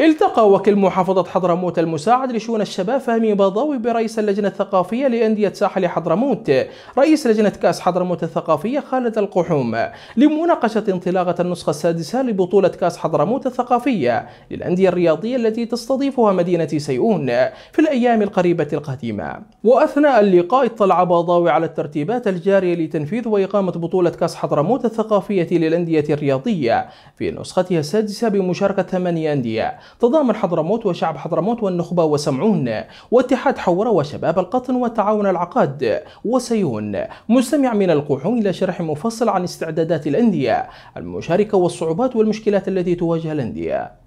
التقى وكيل محافظة حضرموت المساعد لشؤون الشباب فهمي بضاوي برئيس اللجنة الثقافية لأندية ساحل حضرموت رئيس لجنة كأس حضرموت الثقافية خالد القحوم لمناقشة انطلاقة النسخة السادسة لبطولة كأس حضرموت الثقافية للأندية الرياضية التي تستضيفها مدينة سيئون في الأيام القريبة القادمة وأثناء اللقاء اطلع بضاوي على الترتيبات الجارية لتنفيذ وإقامة بطولة كأس حضرموت الثقافية للأندية الرياضية في نسختها السادسة بمشاركة ثمانية أندية تضامن حضرموت وشعب حضرموت والنخبة وسمعون واتحاد حورة وشباب القطن وتعاون العقاد وسيون مستمع من القحوم إلى شرح مفصل عن استعدادات الأندية المشاركة والصعوبات والمشكلات التي تواجه الأندية